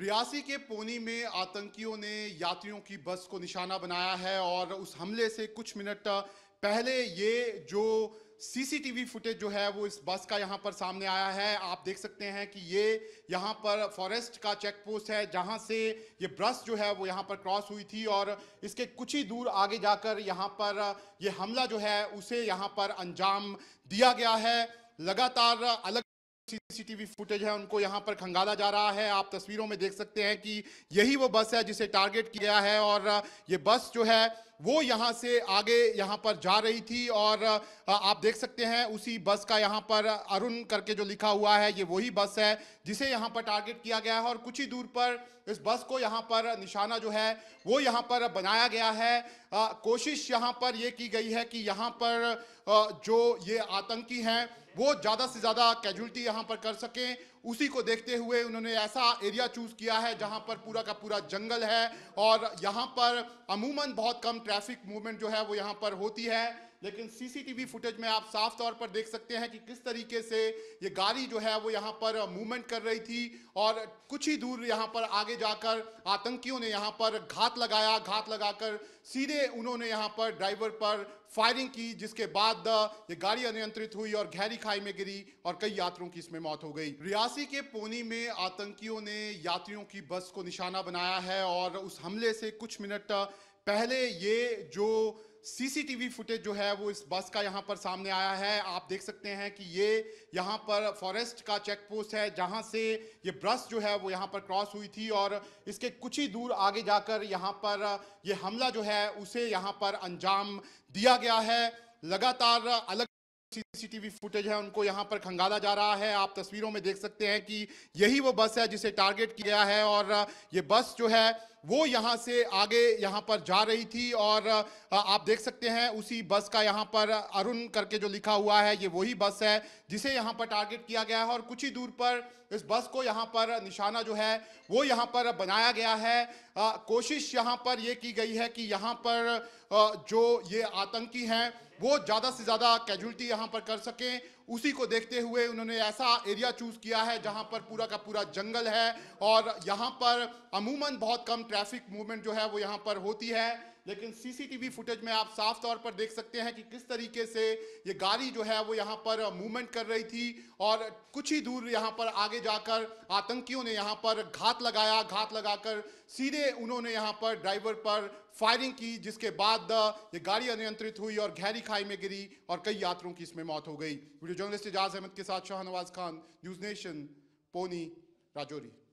रियासी के पोनी में आतंकियों ने यात्रियों की बस को निशाना बनाया है और उस हमले से कुछ मिनट पहले ये जो सीसीटीवी फुटेज जो है वो इस बस का यहाँ पर सामने आया है आप देख सकते हैं कि ये यहाँ पर फॉरेस्ट का चेक पोस्ट है जहाँ से ये ब्रश जो है वो यहाँ पर क्रॉस हुई थी और इसके कुछ ही दूर आगे जाकर यहाँ पर ये हमला जो है उसे यहाँ पर अंजाम दिया गया है लगातार अलग सीसीटीवी फुटेज है उनको यहाँ पर खंगाला जा रहा है आप तस्वीरों में देख सकते हैं कि यही वो बस है जिसे टारगेट किया है और ये बस जो है वो यहाँ से आगे यहाँ पर जा रही थी और आप देख सकते हैं उसी बस का यहाँ पर अरुण करके जो लिखा हुआ है ये वही बस है जिसे यहाँ पर टारगेट किया गया है और कुछ ही दूर पर इस बस को यहाँ पर निशाना जो है वो यहाँ पर बनाया गया है आ, कोशिश यहाँ पर ये की गई है कि यहाँ पर आ, जो ये आतंकी हैं वो ज़्यादा से ज़्यादा कैजुअलिटी यहाँ पर कर सकें उसी को देखते हुए उन्होंने ऐसा एरिया चूज़ किया है जहाँ पर पूरा का पूरा जंगल है और यहाँ पर अमूमन बहुत कम ट्रैफिक मूवमेंट जो है वो यहाँ पर होती है लेकिन सीसीटीवी फुटेज में आप साफ तौर पर देख सकते हैं कि किस तरीके से ये गाड़ी जो है वो यहाँ पर मूवमेंट कर रही थी और कुछ ही दूर यहाँ पर आगे जाकर आतंकियों ने यहाँ पर घात लगाया घात लगाकर सीधे उन्होंने यहाँ पर ड्राइवर पर फायरिंग की जिसके बाद ये गाड़ी अनियंत्रित हुई और गहरी खाई में गिरी और कई यात्रियों की इसमें मौत हो गई रियासी के पोनी में आतंकियों ने यात्रियों की बस को निशाना बनाया है और उस हमले से कुछ मिनट पहले ये जो सीसीटीवी फुटेज जो है वो इस बस का यहाँ पर सामने आया है आप देख सकते हैं कि ये यहाँ पर फॉरेस्ट का चेक पोस्ट है जहाँ से ये ब्रश जो है वो यहाँ पर क्रॉस हुई थी और इसके कुछ ही दूर आगे जाकर यहाँ पर ये हमला जो है उसे यहाँ पर अंजाम दिया गया है लगातार अलग सीसीटीवी फुटेज है उनको यहाँ पर खंगाला जा रहा है आप तस्वीरों में देख सकते हैं कि यही वो बस है जिसे टारगेट किया है और ये बस जो है वो यहाँ से आगे यहाँ पर जा रही थी और आप देख सकते हैं उसी बस का यहाँ पर अरुण करके जो लिखा हुआ है ये वही बस है जिसे यहाँ पर टारगेट किया गया है और कुछ ही दूर पर इस बस को यहाँ पर निशाना जो है वो यहाँ पर बनाया गया है आ, कोशिश यहाँ पर ये की गई है कि यहाँ पर आ, जो ये आतंकी हैं वो ज़्यादा से ज़्यादा कैजुअल्टी यहाँ पर कर सकें उसी को देखते हुए उन्होंने ऐसा एरिया चूज़ किया है जहाँ पर पूरा का पूरा जंगल है और यहाँ पर अमूमन बहुत कम ट्रैफिक मूवमेंट जो है वो यहाँ पर होती है लेकिन सीसीटीवी फुटेज में आप साफ तौर पर देख सकते हैं कि किस तरीके से ये गाड़ी जो है वो यहाँ पर मूवमेंट कर रही थी और कुछ ही दूर यहाँ पर आगे जाकर आतंकियों ने यहाँ पर घात लगाया घात लगाकर सीधे उन्होंने यहाँ पर ड्राइवर पर फायरिंग की जिसके बाद ये गाड़ी अनियंत्रित हुई और गहरी खाई में गिरी और कई यात्रियों की इसमें मौत हो गई वीडियो जर्नलिस्ट एजाज अहमद के साथ शाहनवाज खान न्यूज नेशन पोनी राजौरी